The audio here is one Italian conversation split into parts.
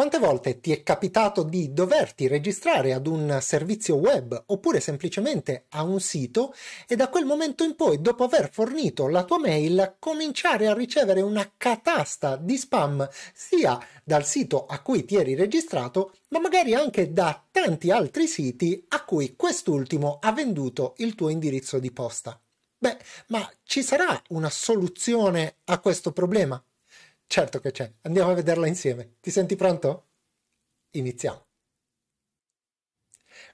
Quante volte ti è capitato di doverti registrare ad un servizio web oppure semplicemente a un sito e da quel momento in poi, dopo aver fornito la tua mail, cominciare a ricevere una catasta di spam sia dal sito a cui ti eri registrato, ma magari anche da tanti altri siti a cui quest'ultimo ha venduto il tuo indirizzo di posta? Beh, ma ci sarà una soluzione a questo problema? Certo che c'è, andiamo a vederla insieme. Ti senti pronto? Iniziamo.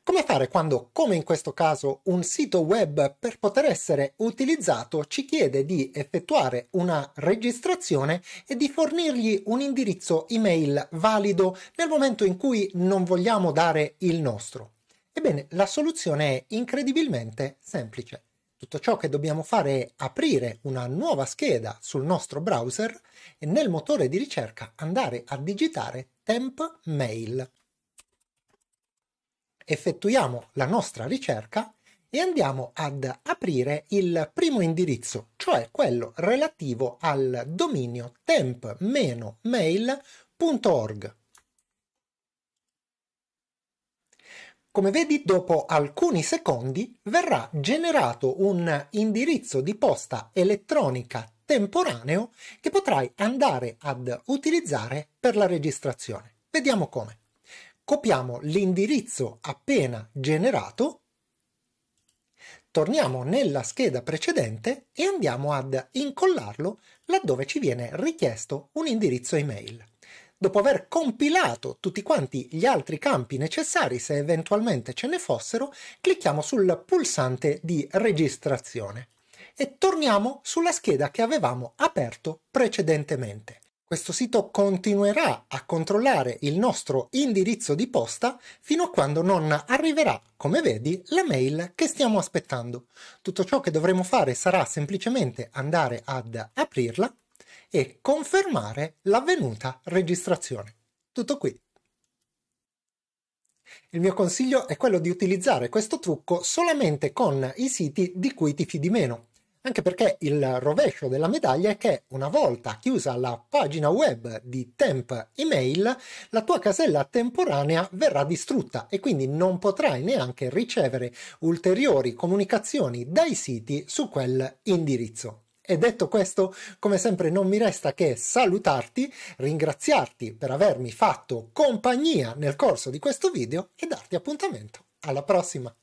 Come fare quando, come in questo caso, un sito web per poter essere utilizzato ci chiede di effettuare una registrazione e di fornirgli un indirizzo email valido nel momento in cui non vogliamo dare il nostro? Ebbene, la soluzione è incredibilmente semplice. Tutto ciò che dobbiamo fare è aprire una nuova scheda sul nostro browser e nel motore di ricerca andare a digitare temp mail. Effettuiamo la nostra ricerca e andiamo ad aprire il primo indirizzo, cioè quello relativo al dominio temp-mail.org. Come vedi, dopo alcuni secondi verrà generato un indirizzo di posta elettronica temporaneo che potrai andare ad utilizzare per la registrazione. Vediamo come. Copiamo l'indirizzo appena generato, torniamo nella scheda precedente e andiamo ad incollarlo laddove ci viene richiesto un indirizzo email dopo aver compilato tutti quanti gli altri campi necessari, se eventualmente ce ne fossero, clicchiamo sul pulsante di registrazione e torniamo sulla scheda che avevamo aperto precedentemente. Questo sito continuerà a controllare il nostro indirizzo di posta fino a quando non arriverà, come vedi, la mail che stiamo aspettando. Tutto ciò che dovremo fare sarà semplicemente andare ad aprirla e confermare l'avvenuta registrazione. Tutto qui. Il mio consiglio è quello di utilizzare questo trucco solamente con i siti di cui ti fidi meno, anche perché il rovescio della medaglia è che una volta chiusa la pagina web di temp email, la tua casella temporanea verrà distrutta e quindi non potrai neanche ricevere ulteriori comunicazioni dai siti su quel indirizzo. E detto questo, come sempre non mi resta che salutarti, ringraziarti per avermi fatto compagnia nel corso di questo video e darti appuntamento alla prossima.